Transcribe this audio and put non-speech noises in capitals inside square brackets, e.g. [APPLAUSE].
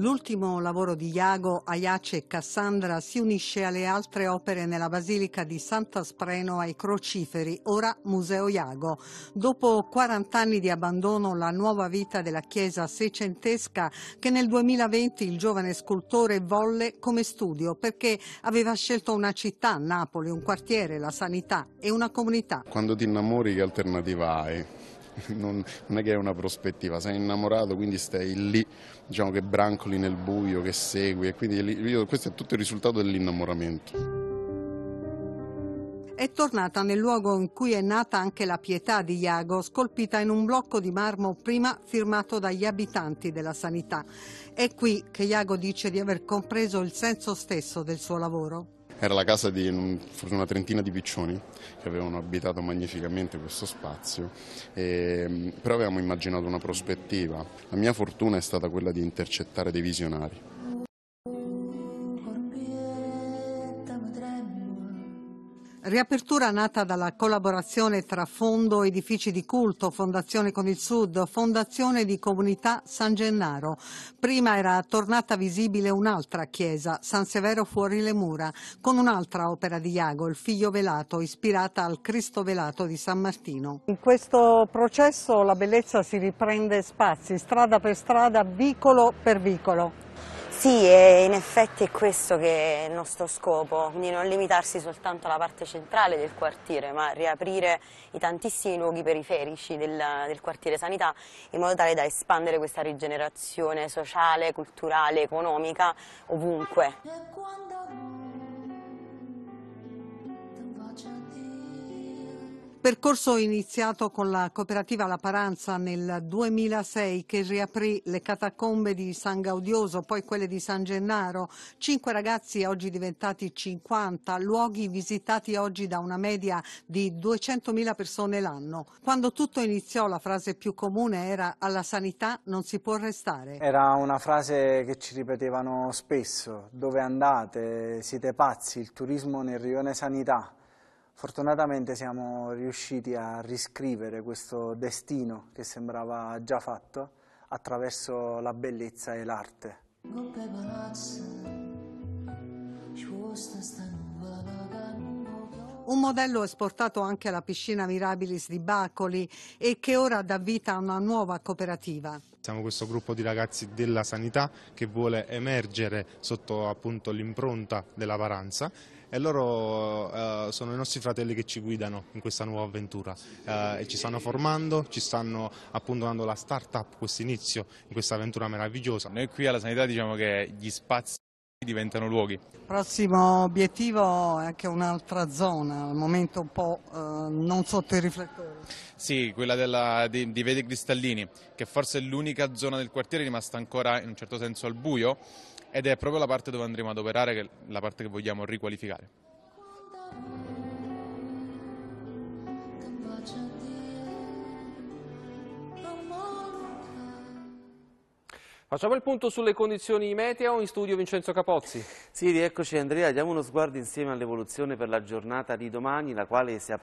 L'ultimo lavoro di Iago Aiace e Cassandra si unisce alle altre opere nella Basilica di Santa Spreno ai Crociferi, ora Museo Iago. Dopo 40 anni di abbandono, la nuova vita della chiesa seicentesca che nel 2020 il giovane scultore volle come studio perché aveva scelto una città, Napoli, un quartiere, la sanità e una comunità. Quando ti innamori che alternativa hai? [LAUGHS] non, non, è che è una prospettiva, sei innamorato quindi stai lì, diciamo che brancoli nel buio, che segui e quindi io, questo è tutto il risultato dell'innamoramento. È tornata nel luogo in cui è nata anche la pietà di Iago, scolpita in un blocco di marmo prima firmato dagli abitanti della sanità. È qui che Iago dice di aver compreso il senso stesso del suo lavoro era la casa di un, una trentina di piccioni che avevano abitato magnificamente questo spazio, e, ehm, però avevamo immaginato una prospettiva. La mia fortuna è stata quella di intercettare dei visionari Riapertura nata dalla collaborazione tra Fondo Edifici di Culto, Fondazione con il Sud, Fondazione di Comunità San Gennaro. Prima era tornata visibile un'altra chiesa, San Severo fuori le mura, con un'altra opera di Iago, il Figlio Velato, ispirata al Cristo Velato di San Martino. In questo processo la bellezza si riprende spazi, strada per strada, vicolo per vicolo. Sì, e in effetti è questo che è il nostro scopo, quindi non limitarsi soltanto alla parte centrale del quartiere, ma riaprire i tantissimi luoghi periferici del, del quartiere sanità in modo tale da espandere questa rigenerazione sociale, culturale, economica ovunque. percorso iniziato con la cooperativa La Paranza nel 2006 che riaprì le catacombe di San Gaudioso, poi quelle di San Gennaro, cinque ragazzi oggi diventati 50, luoghi visitati oggi da una media di 200.000 persone l'anno. Quando tutto iniziò la frase più comune era alla sanità non si può restare. Era una frase che ci ripetevano spesso, dove andate, siete pazzi, il turismo nel rione sanità. Fortunatamente siamo riusciti a riscrivere questo destino che sembrava già fatto attraverso la bellezza e l'arte. Goppe palazzo, ci sta nuvola un modello esportato anche alla piscina Mirabilis di Bacoli e che ora dà vita a una nuova cooperativa. Siamo questo gruppo di ragazzi della sanità che vuole emergere sotto l'impronta della Varanza e loro eh, sono i nostri fratelli che ci guidano in questa nuova avventura eh, e ci stanno formando, ci stanno appunto dando la start up, questo inizio in questa avventura meravigliosa. Noi qui alla sanità diciamo che gli spazi diventano luoghi. Il prossimo obiettivo è anche un'altra zona, al momento un po' eh, non sotto i riflettori. Sì, quella della, di, di Vede Cristallini, che forse è l'unica zona del quartiere rimasta ancora in un certo senso al buio ed è proprio la parte dove andremo ad operare, la parte che vogliamo riqualificare. Facciamo il punto sulle condizioni meteo, in studio Vincenzo Capozzi. Sì, rieccoci Andrea, diamo uno sguardo insieme all'evoluzione per la giornata di domani, la quale si apre.